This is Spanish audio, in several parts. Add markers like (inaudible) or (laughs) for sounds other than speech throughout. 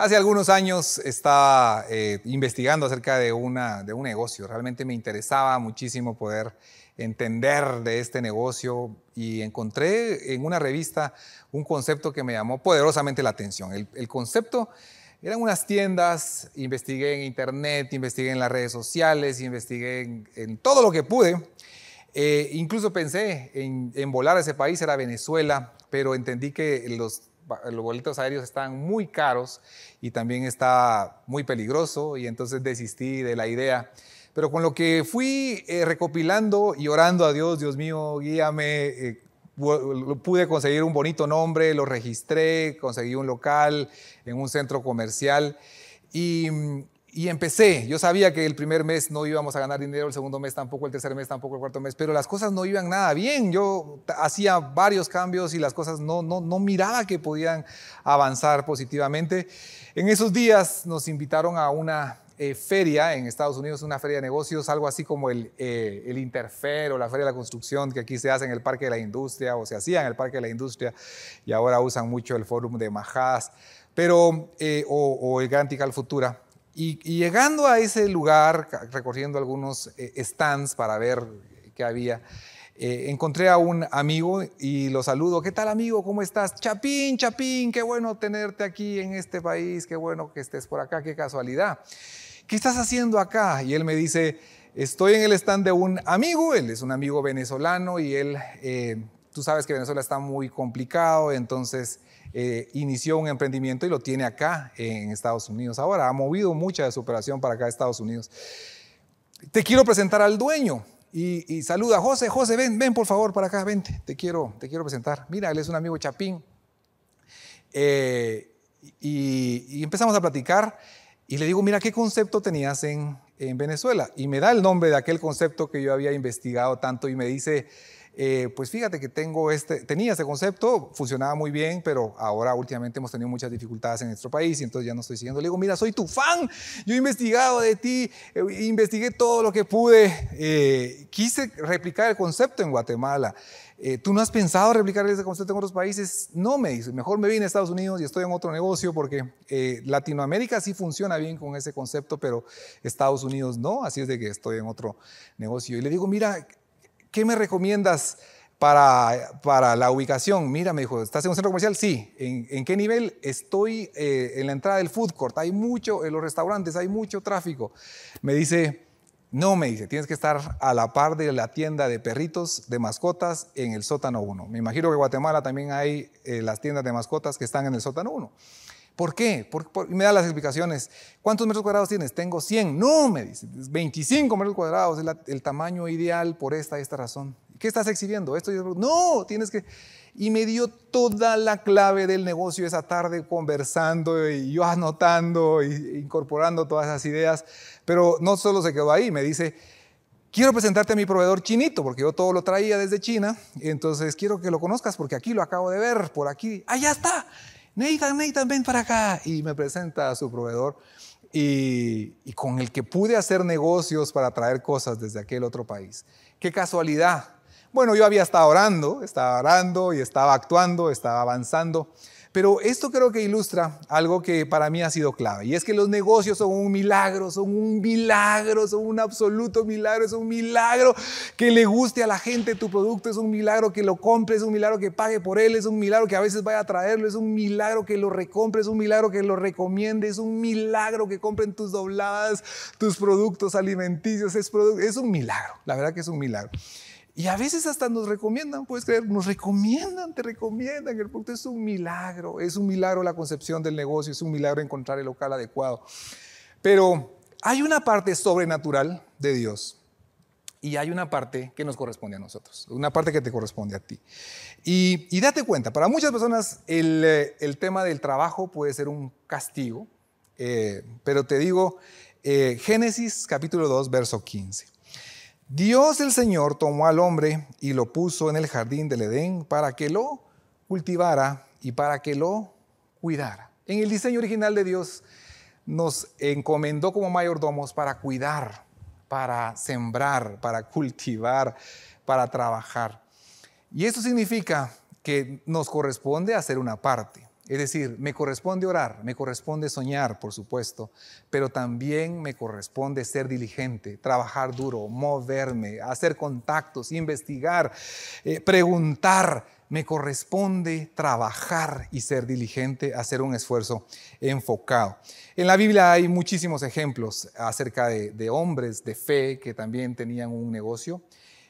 Hace algunos años estaba eh, investigando acerca de, un negocio. Realmente me interesaba muchísimo poder entender de este negocio y encontré en una revista un concepto que me llamó poderosamente la atención. El, concepto eran unas tiendas, investigué en internet, investigué en las redes sociales, investigué en, todo lo que pude. Eh, incluso pensé en, en volar a ese país, era Venezuela, pero entendí que los los boletos aéreos están muy caros y también está muy peligroso y entonces desistí de la idea. Pero con lo que fui eh, recopilando y orando a Dios, Dios mío, guíame, eh, pude conseguir un bonito nombre, lo registré, conseguí un local en un centro comercial y mm, y empecé. Yo sabía que el primer mes no íbamos a ganar dinero, el segundo mes tampoco, el tercer mes tampoco, el cuarto mes, pero las cosas no iban nada bien. Yo hacía varios cambios y las cosas no, no, no miraba que podían avanzar positivamente. En esos días nos invitaron a una eh, feria en Estados Unidos, una feria de negocios, algo así como el, eh, el Interfer o la Feria de la Construcción que aquí se hace en el Parque de la Industria o se hacía en el Parque de la Industria y ahora usan mucho el Fórum de Majas, pero, eh, o, el Gran Tical Futura y, llegando a ese lugar, recorriendo algunos eh, stands para ver qué había, eh, encontré a un amigo y lo saludo. ¿Qué tal amigo? ¿Cómo estás? Chapín, Chapín, qué bueno tenerte aquí en este país, qué bueno que estés por acá, qué casualidad. ¿Qué estás haciendo acá? Y él me dice, estoy en el stand de un amigo, él es un amigo venezolano y él, eh, tú sabes que Venezuela está muy complicado, entonces eh, inició un emprendimiento y lo tiene acá en Estados Unidos. Ahora ha movido mucha de su operación para acá a Estados Unidos. Te quiero presentar al dueño y, saluda José. José, ven, ven por favor para acá, vente, te quiero, te quiero presentar. Mira, él es un amigo chapín. Eh, y, empezamos a platicar y le digo, mira, ¿qué concepto tenías en, en Venezuela? Y me da el nombre de aquel concepto que yo había investigado tanto y me dice, eh, pues fíjate que tengo este, tenía ese concepto, funcionaba muy bien, pero ahora últimamente hemos tenido muchas dificultades en nuestro país y entonces ya no estoy siguiendo. Le digo, mira, soy tu fan, yo he investigado de ti, eh, investigué todo lo que pude, eh, quise replicar el concepto en Guatemala. ¿Tú no has pensado replicar ese concepto en otros países? No, me dice, mejor me vine a Estados Unidos y estoy en otro negocio porque Latinoamérica sí funciona bien con ese concepto, pero Estados Unidos no, así es de que estoy en otro negocio. Y le digo, mira, ¿qué me recomiendas para, para la ubicación? Mira, me dijo, ¿estás en un centro comercial? Sí. ¿En, qué nivel? Estoy eh, en la entrada del food court. Hay mucho, en los restaurantes hay mucho tráfico. Me dice, no, me dice, tienes que estar a la par de la tienda de perritos, de mascotas, en el sótano 1. Me imagino que en Guatemala también hay eh, las tiendas de mascotas que están en el sótano 1. ¿Por qué? Y me da las explicaciones. ¿Cuántos metros cuadrados tienes? Tengo 100. No, me dice, 25 metros cuadrados es el tamaño ideal por esta esta razón. ¿Qué estás exhibiendo? Esto No, tienes que... Y me dio toda la clave del negocio esa tarde conversando y yo anotando e incorporando todas esas ideas. Pero no solo se quedó ahí, me dice, quiero presentarte a mi proveedor chinito, porque yo todo lo traía desde China, entonces quiero que lo conozcas porque aquí lo acabo de ver, por aquí, ah, ya está. Nathan, Nathan, ven para acá. Y me presenta a su proveedor y, y con el que pude hacer negocios para traer cosas desde aquel otro país. Qué casualidad. Bueno, yo había estado orando, estaba orando y estaba actuando, estaba avanzando. Pero esto creo que ilustra algo que para mí ha sido clave, y es que los negocios son un milagro, son un milagro, son un absoluto milagro, es un milagro que le guste a la gente tu producto, es un milagro que lo compre, es un milagro que pague por él, es un milagro que a veces vaya a traerlo, es un milagro que lo recompre, es un milagro que lo recomiende, es un milagro que compren tus dobladas, tus productos alimenticios, es, es un milagro, la verdad que es un milagro. Y a veces hasta nos recomiendan, puedes creer, nos recomiendan, te recomiendan. El punto es un milagro, es un milagro la concepción del negocio, es un milagro encontrar el local adecuado. Pero hay una parte sobrenatural de Dios y hay una parte que nos corresponde a nosotros, una parte que te corresponde a ti. Y, date cuenta, para muchas personas eh, el, tema del trabajo puede ser un castigo, eh, pero te digo, eh, Génesis capítulo 2, verso 15. Dios el Señor tomó al hombre y lo puso en el jardín del Edén para que lo cultivara y para que lo cuidara. En el diseño original de Dios nos encomendó como mayordomos para cuidar, para sembrar, para cultivar, para trabajar. Y eso significa que nos corresponde hacer una parte. Es decir, me corresponde orar, me corresponde soñar, por supuesto, pero también me corresponde ser diligente, trabajar duro, moverme, hacer contactos, investigar, eh, preguntar. Me corresponde trabajar y ser diligente, hacer un esfuerzo enfocado. En la Biblia hay muchísimos ejemplos acerca de, de hombres de fe que también tenían un negocio.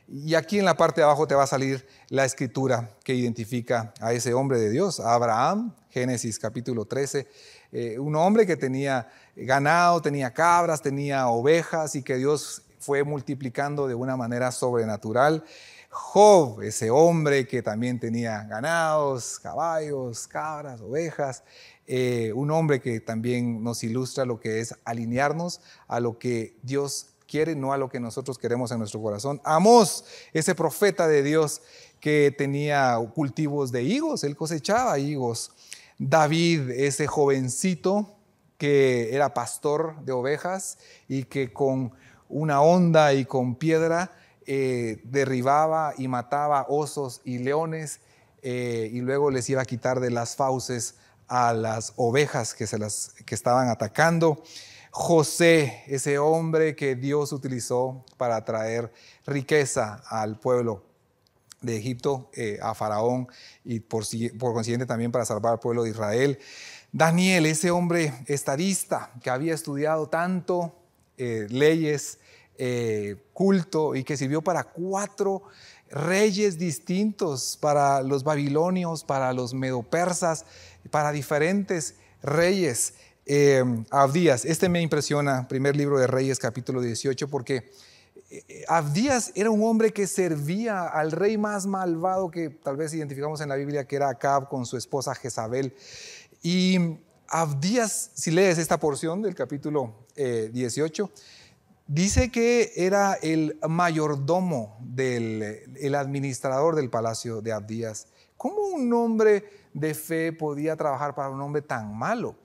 Y aquí en la parte de abajo te va a salir la escritura que identifica a ese hombre de Dios, a Abraham, Génesis capítulo 13, eh, un hombre que tenía ganado, tenía cabras, tenía ovejas y que Dios fue multiplicando de una manera sobrenatural. Job, ese hombre que también tenía ganados, caballos, cabras, ovejas, eh, un hombre que también nos ilustra lo que es alinearnos a lo que Dios quiere, no a lo que nosotros queremos en nuestro corazón. Amos, ese profeta de Dios que tenía cultivos de higos, él cosechaba higos. David, ese jovencito que era pastor de ovejas y que con una onda y con piedra eh, derribaba y mataba osos y leones eh, y luego les iba a quitar de las fauces a las ovejas que, se las, que estaban atacando. José, ese hombre que Dios utilizó para traer riqueza al pueblo de Egipto eh, a Faraón y por, consiguiente también para salvar al pueblo de Israel. Daniel, ese hombre estadista que había estudiado tanto eh, leyes, eh, culto y que sirvió para cuatro reyes distintos, para los babilonios, para los medopersas, para diferentes reyes. Eh, Abdías, este me impresiona, primer libro de Reyes capítulo 18, porque Abdías era un hombre que servía al rey más malvado que tal vez identificamos en la Biblia, que era Acab con su esposa Jezabel. Y Abdías, si lees esta porción del capítulo 18, eh, dice que era el mayordomo, del, el administrador del palacio de Abdías. ¿Cómo un hombre de fe podía trabajar para un hombre tan malo?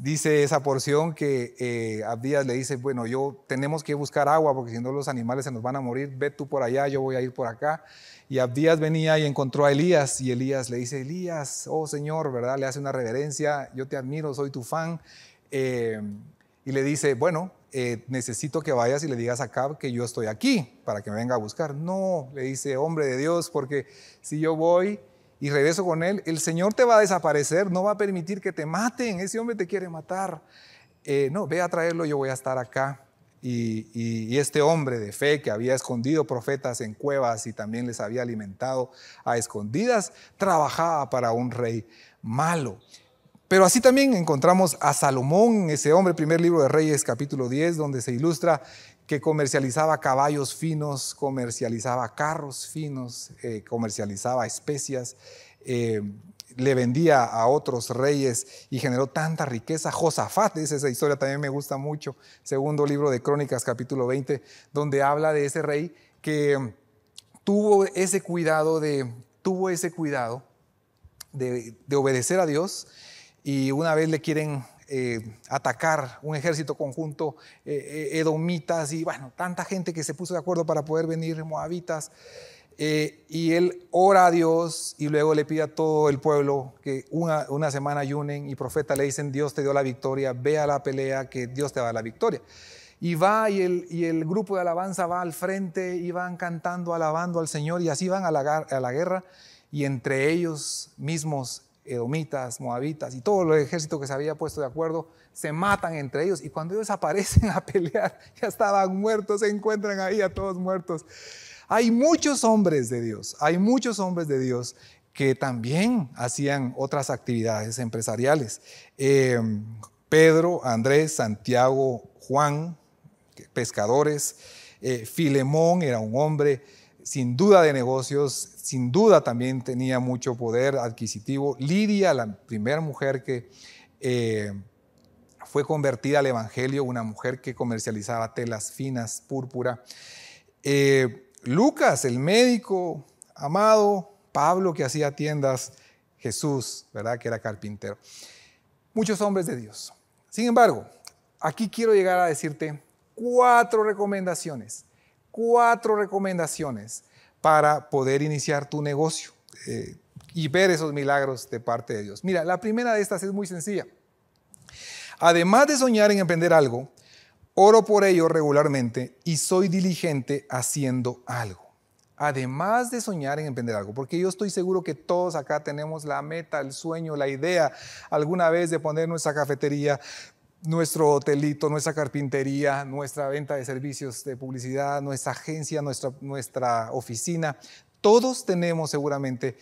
dice esa porción que eh, Abdías le dice, bueno, yo tenemos que buscar agua porque si no los animales se nos van a morir, ve tú por allá, yo voy a ir por acá. Y Abdías venía y encontró a Elías y Elías le dice, Elías, oh Señor, ¿verdad? Le hace una reverencia, yo te admiro, soy tu fan. Eh, y le dice, bueno, eh, necesito que vayas y le digas a Cab que yo estoy aquí para que me venga a buscar. No, le dice, hombre de Dios, porque si yo voy, y regreso con él, el Señor te va a desaparecer, no va a permitir que te maten, ese hombre te quiere matar. Eh, no, ve a traerlo, yo voy a estar acá. Y, y, este hombre de fe que había escondido profetas en cuevas y también les había alimentado a escondidas, trabajaba para un rey malo. Pero así también encontramos a Salomón, ese hombre, primer libro de Reyes, capítulo 10, donde se ilustra que comercializaba caballos finos, comercializaba carros finos, eh, comercializaba especias, eh, le vendía a otros reyes y generó tanta riqueza. Josafat, es esa historia, también me gusta mucho, segundo libro de Crónicas, capítulo 20, donde habla de ese rey que tuvo ese cuidado de, tuvo ese cuidado de obedecer a Dios y una vez le quieren eh, atacar un ejército conjunto, eh, eh, edomitas y bueno, tanta gente que se puso de acuerdo para poder venir, moabitas. y él ora a Dios y luego le pide a todo el pueblo que una, una semana ayunen y profeta le dicen, Dios te dio la victoria, vea la pelea que Dios te da la victoria. Y va y el, grupo de alabanza va al frente y van cantando, alabando al Señor y así van a la, a la guerra y entre ellos mismos edomitas, moabitas y todo el ejército que se había puesto de acuerdo, se matan entre ellos y cuando ellos (laughs) aparecen a pelear, ya estaban muertos, se encuentran ahí a todos muertos. Hay muchos hombres de Dios, hay muchos hombres de Dios que también hacían otras actividades empresariales. Eh, Pedro, Andrés, Santiago, Juan, pescadores, eh, Filemón era un hombre, sin duda de negocios, sin duda también tenía mucho poder adquisitivo. Lidia, la primera mujer que eh, fue convertida al Evangelio, una mujer que comercializaba telas finas, púrpura. Eh, Lucas, el médico, amado, Pablo que hacía tiendas, Jesús, ¿verdad? Que era carpintero. Muchos hombres de Dios. Sin embargo, aquí quiero llegar a decirte cuatro recomendaciones cuatro recomendaciones para poder iniciar tu negocio eh, y ver esos milagros de parte de Dios. Mira, la primera de estas es muy sencilla. Además de soñar en emprender algo, oro por ello regularmente y soy diligente haciendo algo. Además de soñar en emprender algo, porque yo estoy seguro que todos acá tenemos la meta, el sueño, la idea alguna vez de poner nuestra cafetería, nuestro hotelito, nuestra carpintería, nuestra venta de servicios de publicidad, nuestra agencia, nuestra, nuestra oficina. Todos tenemos seguramente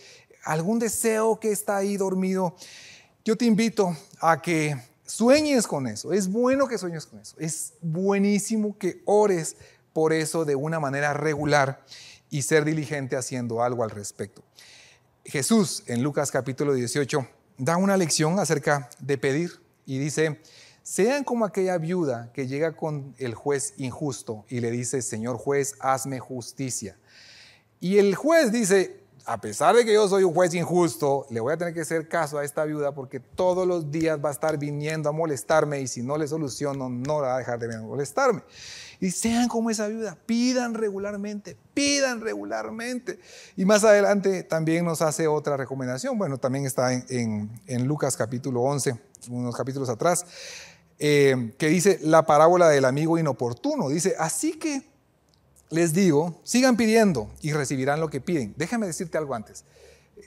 algún deseo que está ahí dormido. Yo te invito a que sueñes con eso. Es bueno que sueñes con eso. Es buenísimo que ores por eso de una manera regular y ser diligente haciendo algo al respecto. Jesús en Lucas capítulo 18 da una lección acerca de pedir y dice, sean como aquella viuda que llega con el juez injusto y le dice, Señor juez, hazme justicia. Y el juez dice, a pesar de que yo soy un juez injusto, le voy a tener que hacer caso a esta viuda porque todos los días va a estar viniendo a molestarme y si no le soluciono no la va a dejar de molestarme. Y sean como esa viuda, pidan regularmente, pidan regularmente. Y más adelante también nos hace otra recomendación, bueno, también está en, Lucas capítulo 11, unos capítulos atrás, eh, que dice la parábola del amigo inoportuno. Dice, así que les digo, sigan pidiendo y recibirán lo que piden. Déjame decirte algo antes.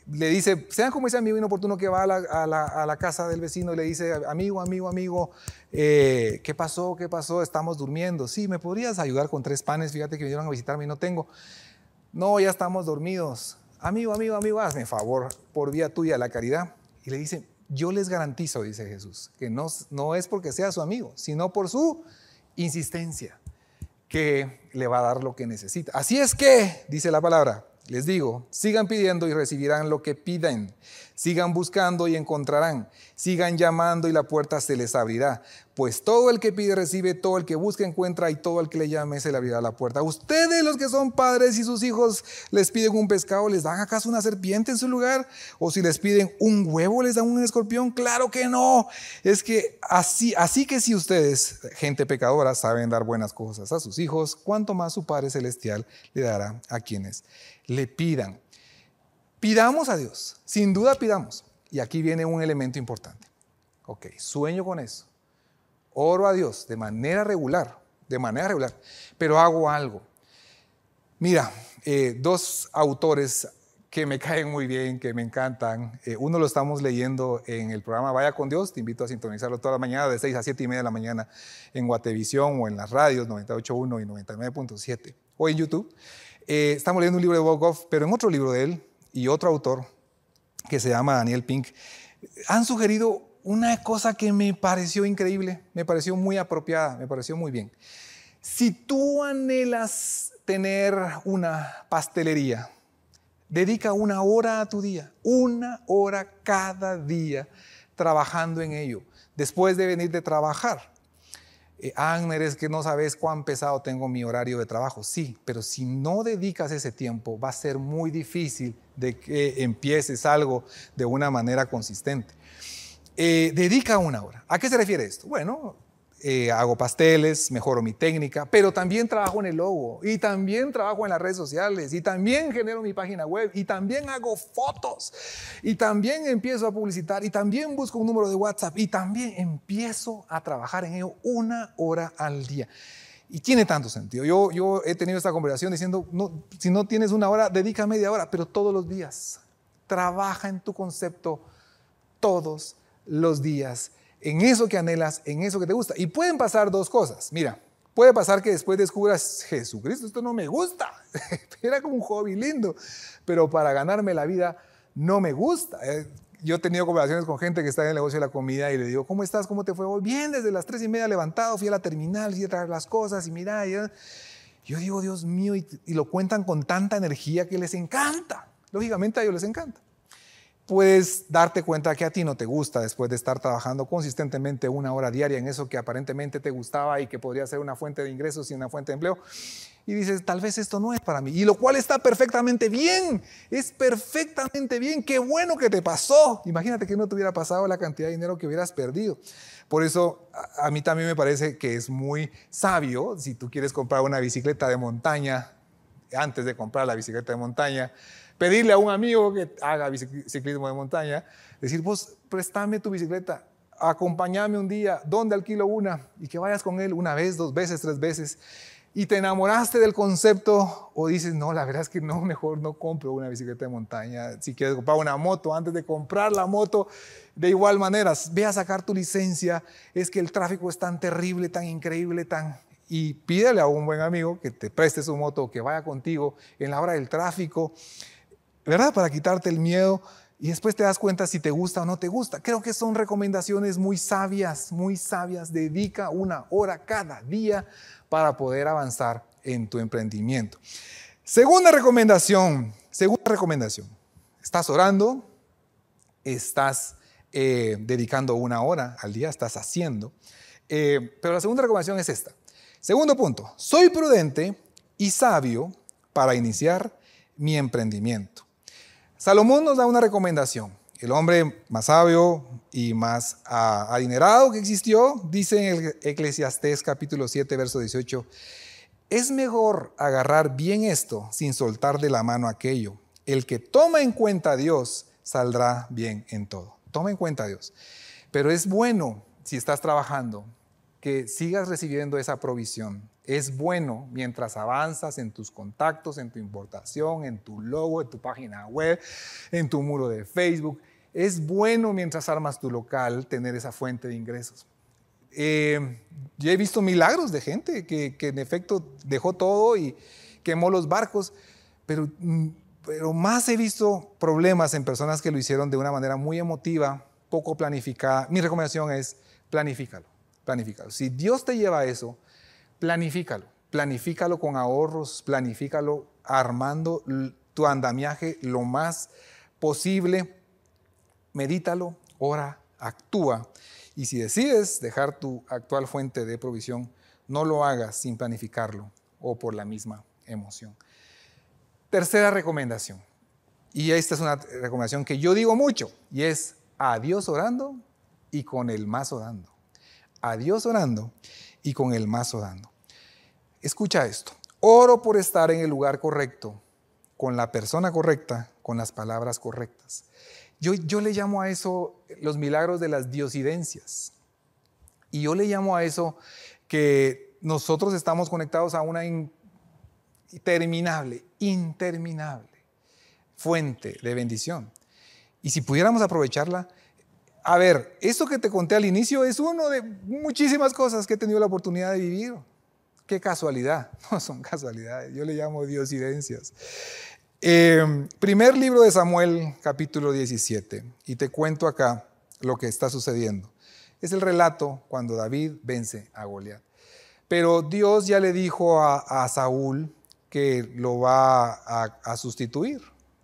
Le dice, sean como ese amigo inoportuno que va a la, casa del vecino y le dice, amigo, amigo, amigo, eh, ¿qué pasó? ¿Qué pasó? Estamos durmiendo. Sí, ¿me podrías ayudar con tres panes? Fíjate que vinieron a visitarme y no tengo. No, ya estamos dormidos. Amigo, amigo, amigo, hazme favor por vía tuya la caridad. Y le dice, yo les garantizo, dice Jesús, que no es porque sea su amigo, sino por su insistencia que le va a dar lo que necesita. Así es que, dice la palabra, les digo, sigan pidiendo y recibirán lo que piden. Sigan buscando y encontrarán. Sigan llamando y la puerta se les abrirá. Pues todo el que pide recibe, todo el que busca encuentra y todo el que le llame se le abrirá la puerta. Ustedes los que son padres y sus hijos les piden un pescado, ¿les dan acaso una serpiente en su lugar? ¿O si les piden un huevo, les dan un escorpión? Claro que no. Es que así, así que si ustedes, gente pecadora, saben dar buenas cosas a sus hijos, ¿cuánto más su Padre Celestial le dará a quienes le pidan. Pidamos a Dios, sin duda pidamos. Y aquí viene un elemento importante. Ok, sueño con eso oro a Dios de manera regular, de manera regular, pero hago algo. Mira, eh, dos autores que me (laughs) caen muy bien, que me encantan. Eh, uno lo estamos leyendo en el programa Vaya con Dios. Te invito a sintonizarlo toda la mañana, de 6 a 7 y media de la mañana, en Guatevisión o en las radios 98.1 y 99.7, o en YouTube. Eh, estamos leyendo un libro de Goff, pero en otro libro de él y otro autor que se llama Daniel Pink, han sugerido una cosa que me pareció increíble, me pareció muy apropiada, me pareció muy bien. Si tú anhelas tener una pastelería, dedica una hora a tu día, una hora cada día trabajando en ello, después de venir de trabajar. Eh, es que no sabes cuán pesado tengo mi horario de trabajo. Sí, pero si no dedicas ese tiempo, va a ser muy difícil de que empieces algo de una manera consistente. Eh, dedica una hora. ¿A qué se refiere esto? Bueno, eh, hago pasteles, mejoro mi técnica, pero también trabajo en el logo y también trabajo en las redes sociales y también genero mi página web y también hago fotos y también empiezo a publicitar y también busco un número de WhatsApp y también empiezo a trabajar en ello una hora al día. Y tiene tanto sentido. Yo, yo he tenido esta conversación diciendo, si no tienes una hora, dedica media hora, pero todos los días. Trabaja en tu concepto todos los días en eso que anhelas, en eso que te gusta. Y pueden pasar dos cosas. Mira, puede pasar que después descubras, Jesucristo, esto no me gusta. (laughs) Era como un hobby lindo, pero para ganarme la vida no me gusta. Eh, yo he tenido conversaciones con gente que está en el negocio de la comida y le digo, ¿cómo estás? ¿Cómo te fue Bien, desde las tres y media levantado, fui a la terminal, fui a traer las cosas y mira, yo digo, Dios mío, y lo cuentan con tanta energía que les encanta. Lógicamente a ellos les encanta puedes darte cuenta que a ti no te gusta después de estar trabajando consistentemente una hora diaria en eso que aparentemente te gustaba y que podría ser una fuente de ingresos y una fuente de empleo. Y dices, tal vez esto no es para mí. Y lo cual está perfectamente bien. Es perfectamente bien. Qué bueno que te pasó. Imagínate que no te hubiera pasado la cantidad de dinero que hubieras perdido. Por eso a mí también me parece que es muy sabio si tú quieres comprar una bicicleta de montaña, antes de comprar la bicicleta de montaña, pedirle a un amigo que haga ciclismo de montaña, decir, vos, préstame tu bicicleta, acompáñame un día, ¿dónde alquilo una? Y que vayas con él una vez, dos veces, tres veces. Y te enamoraste del concepto o dices, no, la verdad es que no, mejor no compro una bicicleta de montaña. Si quieres comprar una moto, antes de comprar la moto, de igual manera, ve a sacar tu licencia. Es que el tráfico es tan terrible, tan increíble, tan y pídele a un buen amigo que te preste su moto, que vaya contigo en la hora del tráfico. ¿verdad? Para quitarte el miedo y después te das cuenta si te gusta o no te gusta. Creo que son recomendaciones muy sabias, muy sabias. Dedica una hora cada día para poder avanzar en tu emprendimiento. Segunda recomendación, segunda recomendación. Estás orando, estás eh, dedicando una hora al día, estás haciendo. Eh, pero la segunda recomendación es esta. Segundo punto, soy prudente y sabio para iniciar mi emprendimiento. Salomón nos da una recomendación. El hombre más sabio y más ah, adinerado que existió, dice en el Eclesiastés capítulo 7, verso 18, es mejor agarrar bien esto sin soltar de la mano aquello. El que toma en cuenta a Dios saldrá bien en todo. Toma en cuenta a Dios. Pero es bueno si estás trabajando, que sigas recibiendo esa provisión. Es bueno mientras avanzas en tus contactos, en tu importación, en tu logo, en tu página web, en tu muro de Facebook. Es bueno mientras armas tu local tener esa fuente de ingresos. Eh, yo he visto milagros de gente que, en efecto dejó todo y quemó los barcos, pero, mm, pero más he visto problemas en personas que lo hicieron de una manera muy emotiva, poco planificada. Mi recomendación es planifícalo Planifícalo. Si Dios te lleva a eso, planifícalo. Planifícalo con ahorros, planifícalo armando tu andamiaje lo más posible. Medítalo, ora, actúa. Y si decides dejar tu actual fuente de provisión, no lo hagas sin planificarlo o por la misma emoción. Tercera recomendación, y esta es una recomendación que yo digo mucho, y es a Dios orando y con el más orando a Dios orando y con el mazo dando. Escucha esto. Oro por estar en el lugar correcto, con la persona correcta, con las palabras correctas. Yo, yo le llamo a eso los milagros de las diosidencias. Y yo le llamo a eso que nosotros estamos conectados a una interminable, interminable fuente de bendición. Y si pudiéramos aprovecharla, a ver, esto que te conté al inicio es uno de muchísimas cosas que he tenido la oportunidad de vivir. Qué casualidad, (laughs) no son casualidades, yo le llamo diosidencias. Em, primer libro de Samuel, capítulo 17, y te cuento acá lo que está sucediendo. Es el relato cuando David vence a Goliat. Pero Dios ya le dijo a, Saúl que lo va a sustituir.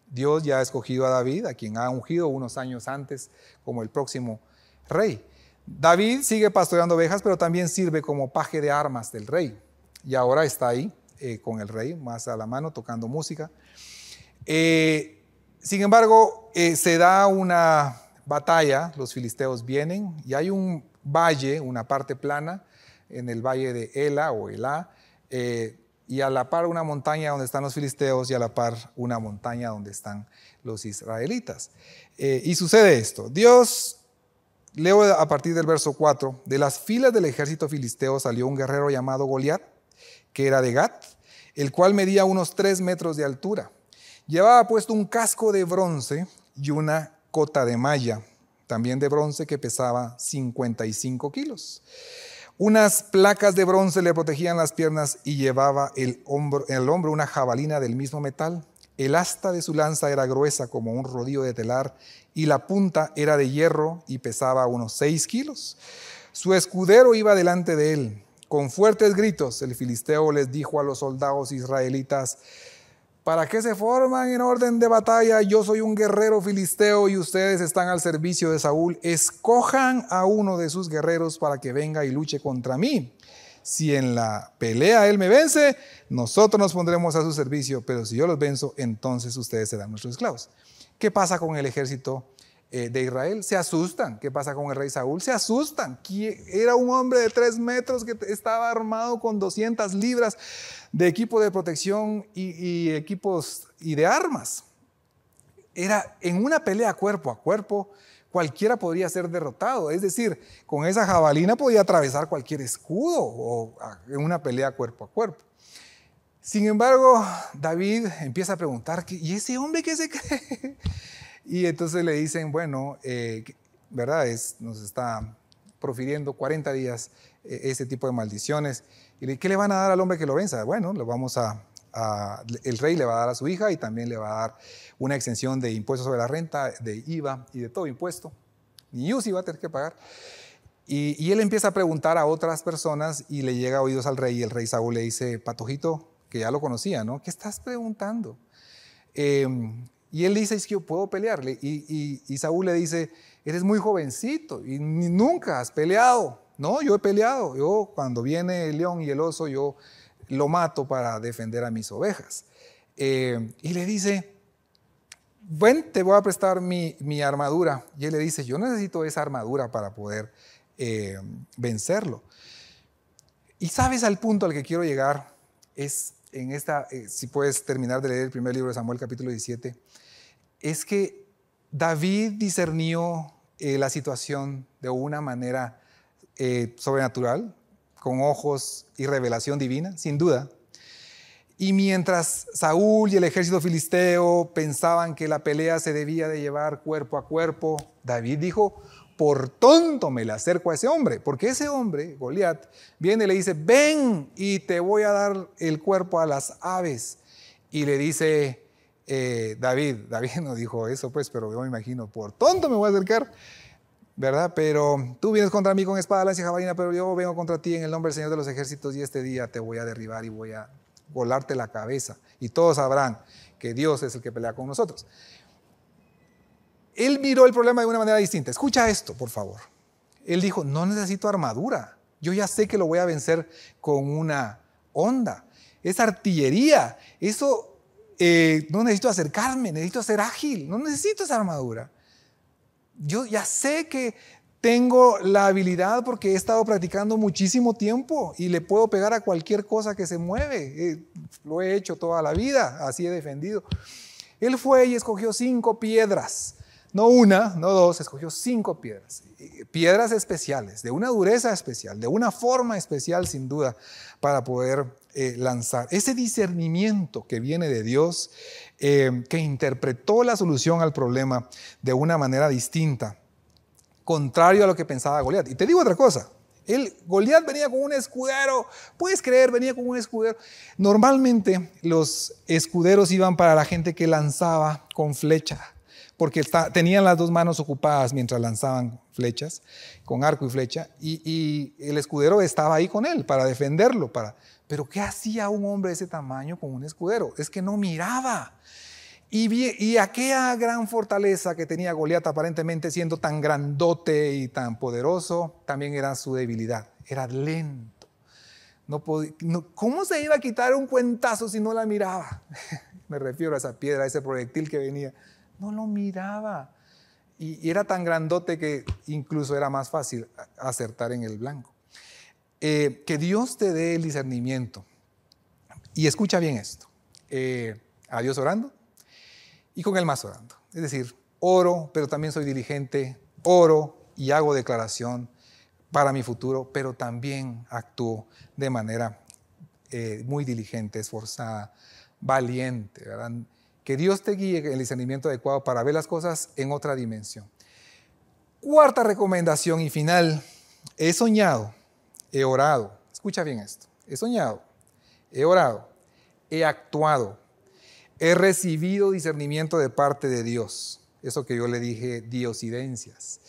Dios ya ha escogido a David, a quien ha ungido unos años antes como el próximo rey. David sigue pastoreando ovejas, pero también sirve como paje de armas del rey. Y ahora está ahí eh, con el rey, más a la mano, tocando música. Eh, sin embargo, eh, se da una batalla, los filisteos vienen y hay un valle, una parte plana en el valle de Ela o Elá, y a la par una montaña donde están los filisteos y a la par una montaña donde están los israelitas. Eh, y sucede esto. Dios, leo a partir del verso 4, de las filas del ejército filisteo salió un guerrero llamado Goliat, que era de Gat, el cual medía unos tres metros de altura. Llevaba puesto un casco de bronce y una cota de malla, también de bronce, que pesaba 55 kilos. Unas placas de bronce le protegían las piernas y llevaba el hombro, en el hombro una jabalina del mismo metal. El asta de su lanza era gruesa como un rodillo de telar y la punta era de hierro y pesaba unos seis kilos. Su escudero iba delante de él. Con fuertes gritos el filisteo les dijo a los soldados israelitas, ¿Para qué se forman en orden de batalla? Yo soy un guerrero filisteo y ustedes están al servicio de Saúl. Escojan a uno de sus guerreros para que venga y luche contra mí. Si en la pelea él me vence, nosotros nos pondremos a su servicio, pero si yo los venzo, entonces ustedes serán nuestros esclavos. ¿Qué pasa con el ejército eh, de Israel, se asustan. ¿Qué pasa con el rey Saúl? Se asustan. Era un hombre de tres metros que estaba armado con 200 libras de equipo de protección y, equipos y de armas. Era en una pelea cuerpo a cuerpo, cualquiera podría ser derrotado. Es decir, con esa jabalina podía atravesar cualquier escudo o en una pelea cuerpo a cuerpo. Sin embargo, David empieza a preguntar, ¿y ese hombre qué se cree? Y entonces le dicen, bueno, eh, ¿verdad? Es, nos está profiriendo 40 días eh, ese tipo de maldiciones. ¿Y qué le van a dar al hombre que lo venza? Bueno, vamos a, el rey le va a dar a su hija y también le va a dar una exención de impuestos sobre la renta, de IVA y de todo impuesto. Ni sí va a tener que pagar. Y, él empieza a preguntar a otras personas y le llega a oídos al rey y el rey Saúl le dice, Patojito, que ya lo conocía, ¿no? ¿Qué estás preguntando? Eh, y él dice, es que yo puedo pelearle. Y, Saúl le dice, eres muy jovencito y nunca has peleado. No, yo he peleado. Yo cuando viene el león y el oso, yo lo mato para defender a mis ovejas. Eh, y le dice, bueno, te voy a prestar mi, armadura. Y él le dice, yo necesito esa armadura para poder eh, vencerlo. Y sabes al punto al que quiero llegar, es en esta, eh, si puedes terminar de leer el primer libro de Samuel capítulo 17, es que David discernió eh, la situación de una manera eh, sobrenatural, con ojos y revelación divina, sin duda. Y mientras Saúl y el ejército filisteo pensaban que la pelea se debía de llevar cuerpo a cuerpo, David dijo, por tonto me le acerco a ese hombre, porque ese hombre, Goliat, viene y le dice, ven y te voy a dar el cuerpo a las aves. Y le dice eh, David, David (laughs) no dijo eso pues, pero yo me imagino, por tonto me voy a acercar, ¿verdad? Pero tú vienes contra mí con espada, lanza y jabalina, pero yo vengo contra ti en el nombre del Señor de los ejércitos y este día te voy a derribar y voy a volarte la cabeza. Y todos sabrán que Dios es el que pelea con nosotros él miró el problema de una manera distinta. Escucha esto, por favor. Él dijo, no necesito armadura. Yo ya sé que lo voy a vencer con una onda. Es artillería. Eso eh, no necesito acercarme, necesito ser ágil. No necesito esa armadura. Yo ya sé que tengo la habilidad porque he estado practicando muchísimo tiempo y le puedo pegar a cualquier cosa que se mueve. Eh, lo he hecho toda la vida, así he defendido. Él fue y escogió cinco piedras no una, no dos, escogió cinco piedras, piedras especiales, de una dureza especial, de una forma especial sin duda, para poder eh, lanzar. Ese discernimiento que viene de Dios, eh, que interpretó la solución al problema de una manera distinta, contrario a lo que pensaba Goliat. Y te digo otra cosa, el Goliat venía con un escudero, puedes creer, venía con un escudero. Normalmente los escuderos iban para la gente que lanzaba con flecha porque tenían las dos manos ocupadas mientras lanzaban flechas, con arco y flecha, y, el escudero estaba ahí con él para defenderlo. Para, Pero ¿qué hacía un hombre de ese tamaño con un escudero? Es que no miraba. Y, aquella gran fortaleza que tenía Goliat, aparentemente siendo tan grandote y tan poderoso, también era su debilidad. Era lento. No ¿Cómo se iba a quitar un cuentazo si no la miraba? (laughs) Me refiero a esa piedra, a ese proyectil que venía. No lo miraba. Y, era tan grandote que incluso era más fácil acertar en el blanco. Eh, que Dios te dé el discernimiento. Y escucha bien esto. Eh, a Dios orando y con el más orando. Es decir, oro, pero también soy diligente, oro y hago declaración para mi futuro, pero también actúo de manera eh, muy diligente, esforzada, valiente, ¿verdad? Que Dios te guíe en el discernimiento adecuado para ver las cosas en otra dimensión. Cuarta recomendación y final. He soñado, he orado. Escucha bien esto. He soñado, he orado, he actuado, he recibido discernimiento de parte de Dios. Eso que yo le dije, diosidencias.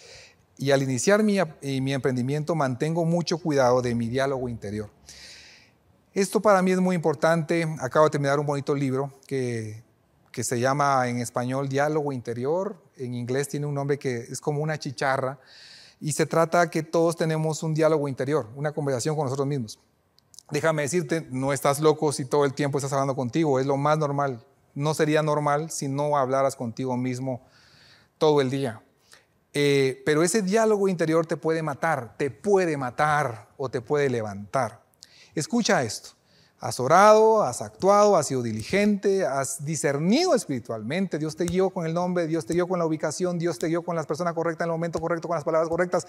Y al iniciar mi, eh, mi emprendimiento mantengo mucho cuidado de mi diálogo interior. Esto para mí es muy importante. Acabo de terminar un bonito libro que que se llama en español diálogo interior, en inglés tiene un nombre que es como una chicharra, y se trata que todos tenemos un diálogo interior, una conversación con nosotros mismos. Déjame decirte, no estás loco si todo el tiempo estás hablando contigo, es lo más normal. No sería normal si no hablaras contigo mismo todo el día. Eh, pero ese diálogo interior te puede matar, te puede matar o te puede levantar. Escucha esto. Has orado, has actuado, has sido diligente, has discernido espiritualmente. Dios te guió con el nombre, Dios te guió con la ubicación, Dios te guió con las personas correctas en el momento correcto, con las palabras correctas.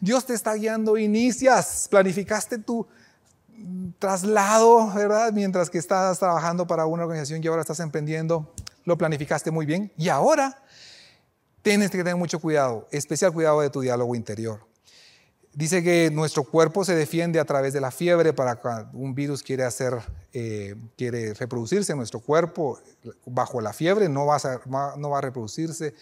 Dios te está guiando, inicias, planificaste tu traslado, ¿verdad? Mientras que estás trabajando para una organización y ahora estás emprendiendo, lo planificaste muy bien. Y ahora tienes que tener mucho cuidado, especial cuidado de tu diálogo interior. Dice que nuestro cuerpo se defiende a través de la fiebre para cuando un virus quiere hacer, eh, quiere reproducirse. en Nuestro cuerpo bajo la fiebre no va, no va a reproducirse.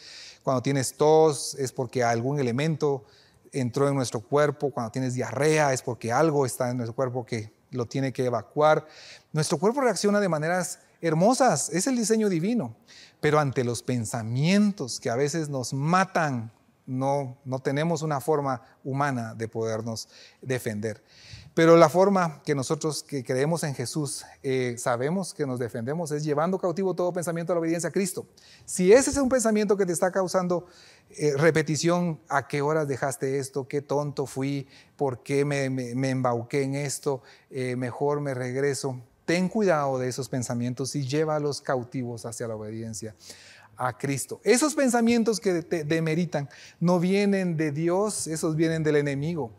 Cuando tienes tos es porque algún elemento entró en nuestro cuerpo. Cuando tienes diarrea es porque algo está en nuestro cuerpo que lo tiene que evacuar. Nuestro cuerpo reacciona de maneras hermosas. Es el diseño divino. Pero ante los pensamientos que a veces nos matan no, tenemos una forma humana de podernos defender. Pero la forma que nosotros que creemos en Jesús eh, sabemos que nos defendemos es llevando cautivo todo pensamiento a la obediencia a Cristo. Si ese es un pensamiento que te está causando eh, repetición, ¿a qué horas dejaste esto? ¿Qué tonto fui? ¿Por qué me, me, embauqué en esto? Eh, mejor me regreso. Ten cuidado de esos pensamientos y llévalos cautivos hacia la obediencia a Cristo. Esos pensamientos que te demeritan no vienen de Dios, esos vienen del enemigo.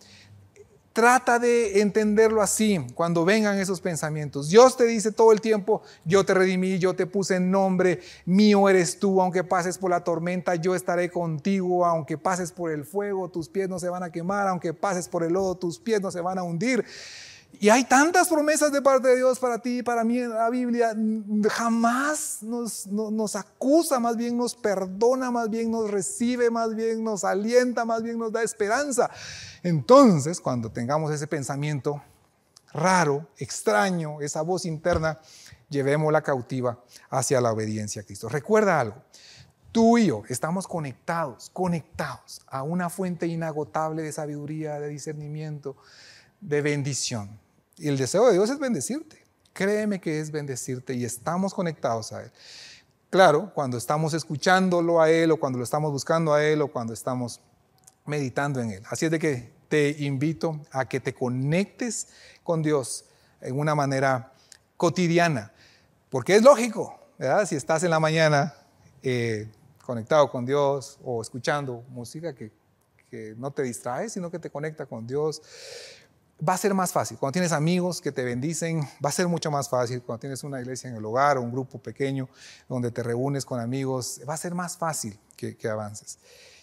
Trata de entenderlo así cuando vengan esos pensamientos. Dios te dice todo el tiempo, yo te redimí, yo te puse en nombre, mío eres tú, aunque pases por la tormenta, yo estaré contigo, aunque pases por el fuego, tus pies no se van a quemar, aunque pases por el lodo, tus pies no se van a hundir. Y hay tantas promesas de parte de Dios para ti y para mí en la Biblia. Jamás nos, nos, acusa, más bien nos perdona, más bien nos recibe, más bien nos alienta, más bien nos da esperanza. Entonces, cuando tengamos ese pensamiento raro, extraño, esa voz interna, llevémosla cautiva hacia la obediencia a Cristo. Recuerda algo. Tú y yo estamos conectados, conectados a una fuente inagotable de sabiduría, de discernimiento, de bendición. Y el deseo de Dios es bendecirte. Créeme que es bendecirte y estamos conectados a Él. Claro, cuando estamos escuchándolo a Él o cuando lo estamos buscando a Él o cuando estamos meditando en Él. Así es de que te invito a que te conectes con Dios en una manera cotidiana, porque es lógico, ¿verdad? Si estás en la mañana eh, conectado con Dios o escuchando música que, que no te distrae, sino que te conecta con Dios, va a ser más fácil. Cuando tienes amigos que te bendicen, va a ser mucho más fácil. Cuando tienes una iglesia en el hogar o un grupo pequeño donde te reúnes con amigos, va a ser más fácil que, avances.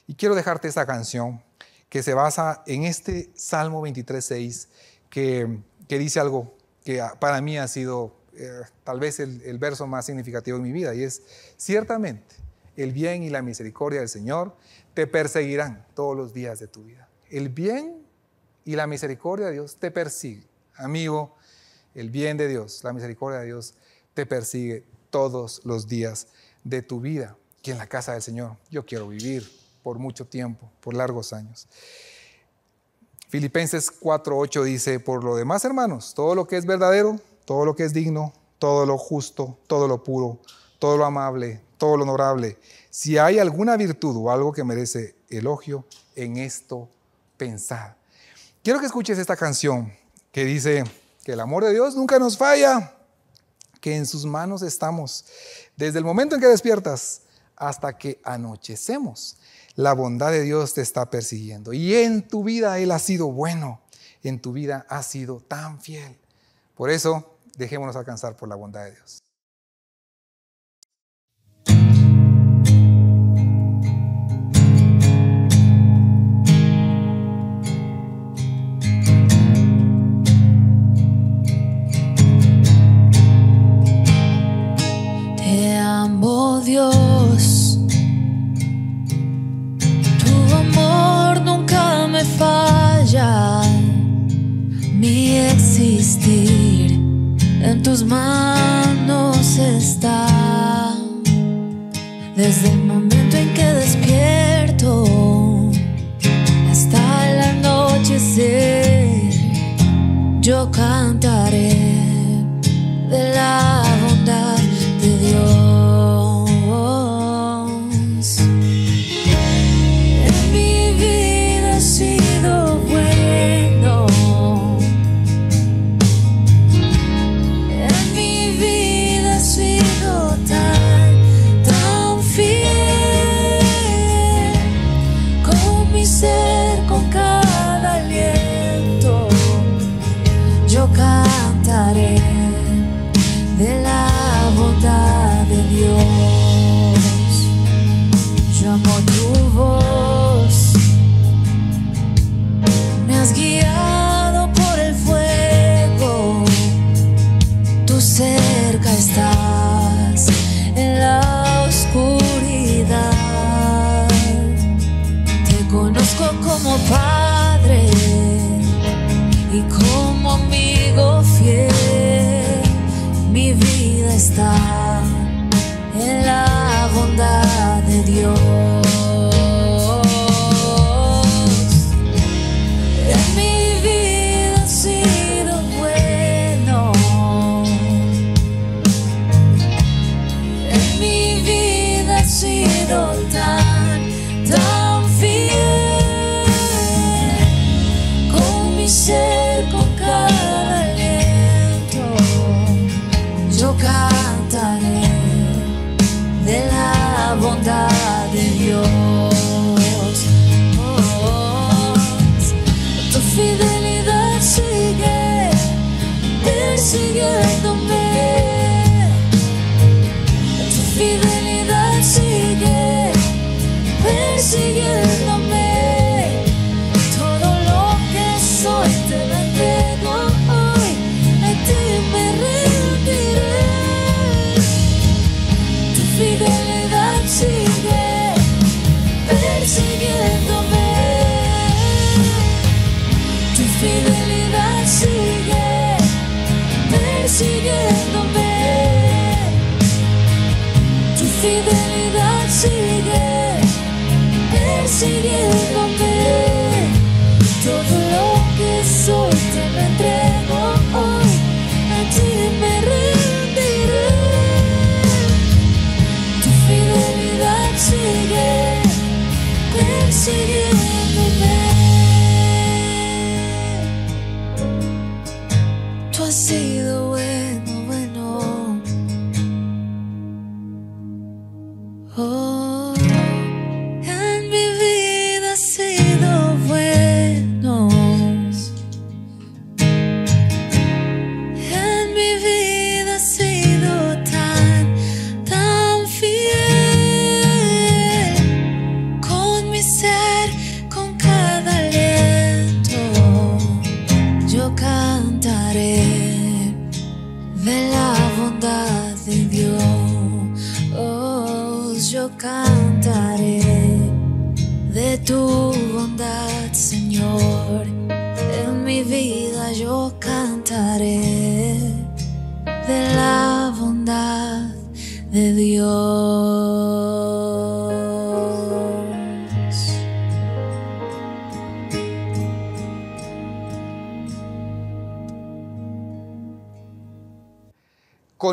Y quiero dejarte esta canción que se basa en este Salmo 23.6 que, que dice algo que para mí ha sido eh, tal vez el, verso más significativo de mi vida y es, ciertamente, el bien y la misericordia del Señor te perseguirán todos los días de tu vida. El bien y la misericordia de Dios te persigue. Amigo, el bien de Dios, la misericordia de Dios te persigue todos los días de tu vida. Y en la casa del Señor yo quiero vivir por mucho tiempo, por largos años. Filipenses 4:8 dice, por lo demás hermanos, todo lo que es verdadero, todo lo que es digno, todo lo justo, todo lo puro, todo lo amable, todo lo honorable, si hay alguna virtud o algo que merece elogio, en esto pensad. Quiero que escuches esta canción que dice que el amor de Dios nunca nos falla, que en sus manos estamos. Desde el momento en que despiertas hasta que anochecemos, la bondad de Dios te está persiguiendo. Y en tu vida Él ha sido bueno, en tu vida ha sido tan fiel. Por eso, dejémonos alcanzar por la bondad de Dios. tus manos está desde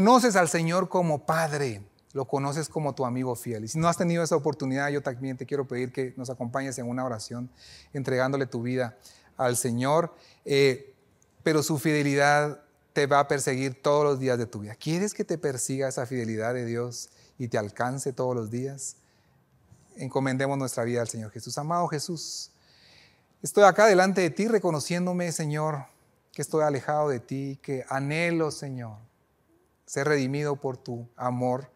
conoces al Señor como Padre, lo conoces como tu amigo fiel. Y si no has tenido esa oportunidad, yo también te quiero pedir que nos acompañes en una oración entregándole tu vida al Señor. Eh, pero su fidelidad te va a perseguir todos los días de tu vida. ¿Quieres que te persiga esa fidelidad de Dios y te alcance todos los días? Encomendemos nuestra vida al Señor Jesús. Amado Jesús, estoy acá delante de ti reconociéndome, Señor, que estoy alejado de ti, que anhelo, Señor, ser redimido por tu amor.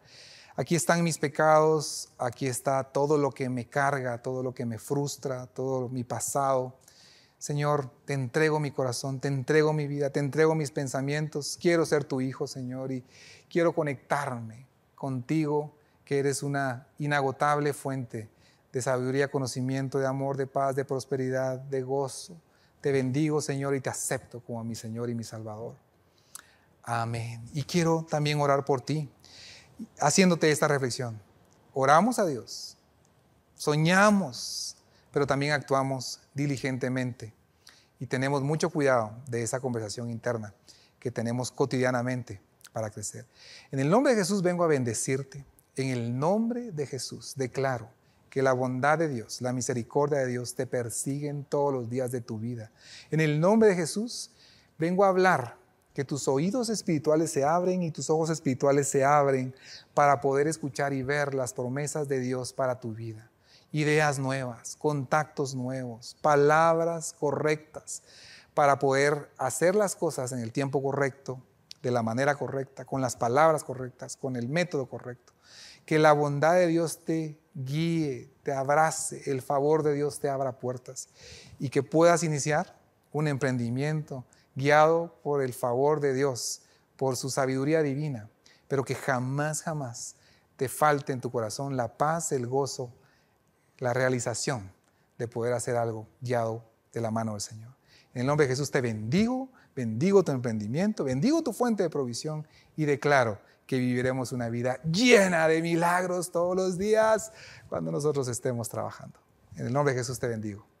Aquí están mis pecados, aquí está todo lo que me carga, todo lo que me frustra, todo mi pasado. Señor, te entrego mi corazón, te entrego mi vida, te entrego mis pensamientos. Quiero ser tu hijo, Señor, y quiero conectarme contigo, que eres una inagotable fuente de sabiduría, conocimiento, de amor, de paz, de prosperidad, de gozo. Te bendigo, Señor, y te acepto como mi Señor y mi Salvador. Amén. Y quiero también orar por ti, haciéndote esta reflexión. Oramos a Dios, soñamos, pero también actuamos diligentemente y tenemos mucho cuidado de esa conversación interna que tenemos cotidianamente para crecer. En el nombre de Jesús vengo a bendecirte. En el nombre de Jesús declaro que la bondad de Dios, la misericordia de Dios te persiguen todos los días de tu vida. En el nombre de Jesús vengo a hablar que tus oídos espirituales se abren y tus ojos espirituales se abren para poder escuchar y ver las promesas de Dios para tu vida. Ideas nuevas, contactos nuevos, palabras correctas para poder hacer las cosas en el tiempo correcto, de la manera correcta, con las palabras correctas, con el método correcto. Que la bondad de Dios te guíe, te abrace, el favor de Dios te abra puertas y que puedas iniciar un emprendimiento, guiado por el favor de Dios, por su sabiduría divina, pero que jamás, jamás te falte en tu corazón la paz, el gozo, la realización de poder hacer algo guiado de la mano del Señor. En el nombre de Jesús te bendigo, bendigo tu emprendimiento, bendigo tu fuente de provisión y declaro que viviremos una vida llena de milagros todos los días cuando nosotros estemos trabajando. En el nombre de Jesús te bendigo.